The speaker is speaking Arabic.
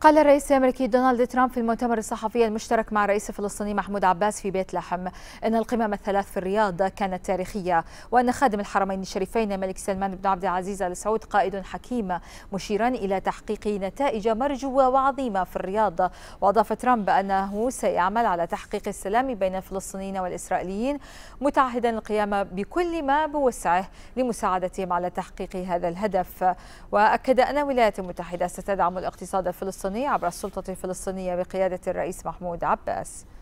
قال الرئيس الامريكي دونالد ترامب في المؤتمر الصحفي المشترك مع الرئيس الفلسطيني محمود عباس في بيت لحم ان القمم الثلاث في الرياض كانت تاريخيه وان خادم الحرمين الشريفين الملك سلمان بن عبد العزيز ال سعود قائد حكيم مشيرا الى تحقيق نتائج مرجوه وعظيمه في الرياض واضاف ترامب انه سيعمل على تحقيق السلام بين الفلسطينيين والاسرائيليين متعهدا القيام بكل ما بوسعه لمساعدتهم على تحقيق هذا الهدف واكد ان الولايات المتحده ستدعم الاقتصاد الفلسطيني الفلسطينية عبر السلطة الفلسطينية بقيادة الرئيس محمود عباس